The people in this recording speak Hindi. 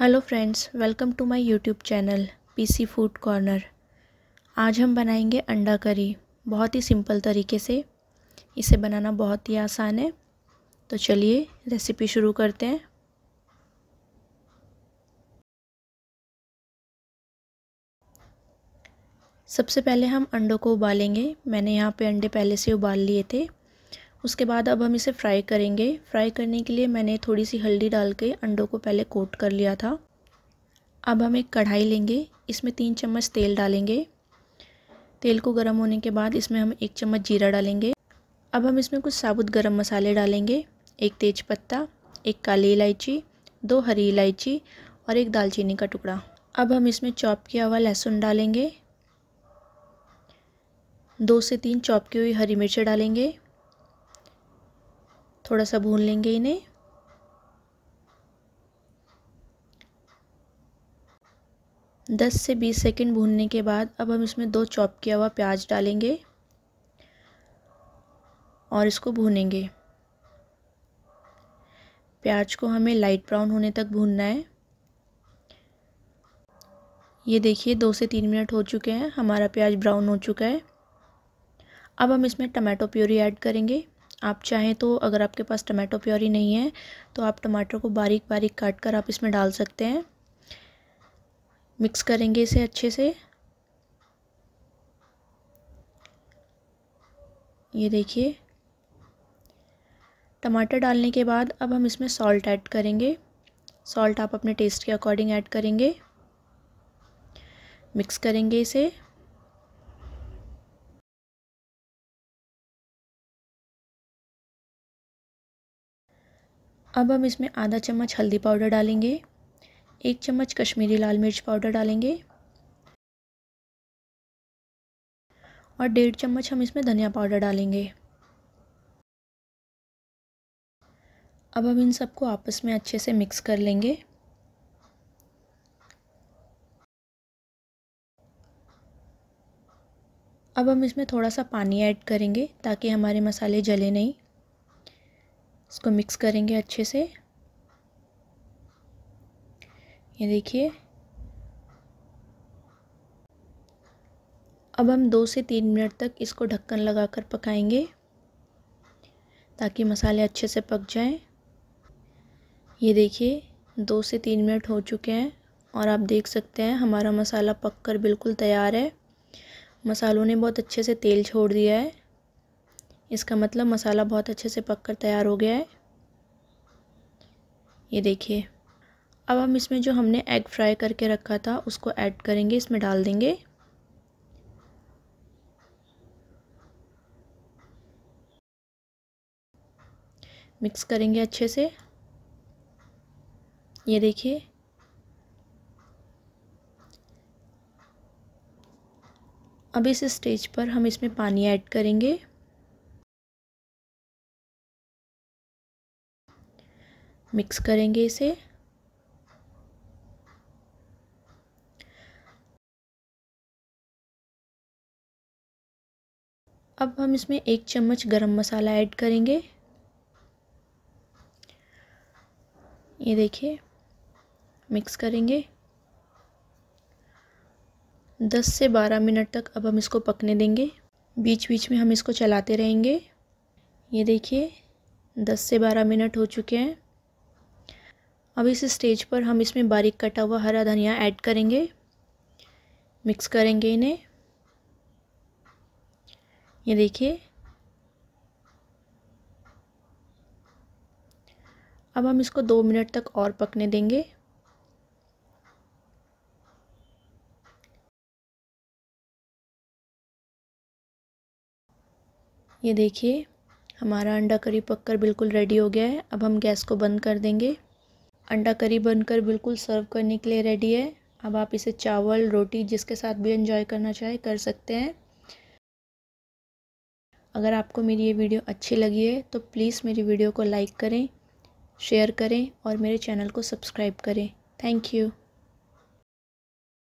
hello friends welcome to my YouTube channel PC food corner आज हम बनाएंगे अंडा करी बहुत ही सिंपल तरीके से इसे बनाना बहुत ही आसान है तो चलिए रेसिपी शुरू करते हैं सबसे पहले हम अंडों को उबालेंगे मैंने यहाँ पे अंडे पहले से उबाल लिए थे उसके बाद अब हम इसे फ्राई करेंगे फ्राई करने के लिए मैंने थोड़ी सी हल्दी डाल के अंडों को पहले कोट कर लिया था अब हम एक कढ़ाई लेंगे इसमें तीन चम्मच तेल डालेंगे तेल को गर्म होने के बाद इसमें हम एक चम्मच जीरा डालेंगे अब हम इसमें कुछ साबुत गरम मसाले डालेंगे एक तेज पत्ता एक काली इलायची दो हरी इलायची और एक दालचीनी का टुकड़ा अब हम इसमें चॉप किया हुआ लहसुन डालेंगे दो से तीन चॉप की हुई हरी मिर्चें डालेंगे थोड़ा सा भून लेंगे इन्हें दस से बीस सेकेंड भूनने के बाद अब हम इसमें दो चॉप किया हुआ प्याज डालेंगे और इसको भूनेंगे प्याज को हमें लाइट ब्राउन होने तक भूनना है ये देखिए दो से तीन मिनट हो चुके हैं हमारा प्याज ब्राउन हो चुका है अब हम इसमें टमाटो प्यूरी ऐड करेंगे आप चाहें तो अगर आपके पास टमाटो प्योरी नहीं है तो आप टमाटर को बारीक बारीक काट कर आप इसमें डाल सकते हैं मिक्स करेंगे इसे अच्छे से ये देखिए टमाटर डालने के बाद अब हम इसमें सॉल्ट ऐड करेंगे सॉल्ट आप अपने टेस्ट के अकॉर्डिंग ऐड करेंगे मिक्स करेंगे इसे अब हम इसमें आधा चम्मच हल्दी पाउडर डालेंगे एक चम्मच कश्मीरी लाल मिर्च पाउडर डालेंगे और डेढ़ चम्मच हम इसमें धनिया पाउडर डालेंगे अब हम इन सबको आपस में अच्छे से मिक्स कर लेंगे अब हम इसमें थोड़ा सा पानी ऐड करेंगे ताकि हमारे मसाले जले नहीं इसको मिक्स करेंगे अच्छे से ये देखिए अब हम दो से तीन मिनट तक इसको ढक्कन लगाकर पकाएंगे ताकि मसाले अच्छे से पक जाएं ये देखिए दो से तीन मिनट हो चुके हैं और आप देख सकते हैं हमारा मसाला पककर बिल्कुल तैयार है मसालों ने बहुत अच्छे से तेल छोड़ दिया है इसका मतलब मसाला बहुत अच्छे से पक कर तैयार हो गया है ये देखिए अब हम इसमें जो हमने एग फ्राई करके रखा था उसको ऐड करेंगे इसमें डाल देंगे मिक्स करेंगे अच्छे से ये देखिए अब इस स्टेज पर हम इसमें पानी ऐड करेंगे मिक्स करेंगे इसे अब हम इसमें एक चम्मच गरम मसाला ऐड करेंगे ये देखिए मिक्स करेंगे दस से बारह मिनट तक अब हम इसको पकने देंगे बीच बीच में हम इसको चलाते रहेंगे ये देखिए दस से बारह मिनट हो चुके हैं अब इस स्टेज पर हम इसमें बारीक कटा हुआ हरा धनिया ऐड करेंगे मिक्स करेंगे इन्हें ये देखिए अब हम इसको दो मिनट तक और पकने देंगे ये देखिए हमारा अंडा करी पककर बिल्कुल रेडी हो गया है अब हम गैस को बंद कर देंगे अंडा करी बनकर बिल्कुल सर्व करने के लिए रेडी है अब आप इसे चावल रोटी जिसके साथ भी एंजॉय करना चाहे कर सकते हैं अगर आपको मेरी ये वीडियो अच्छी लगी है तो प्लीज़ मेरी वीडियो को लाइक करें शेयर करें और मेरे चैनल को सब्सक्राइब करें थैंक यू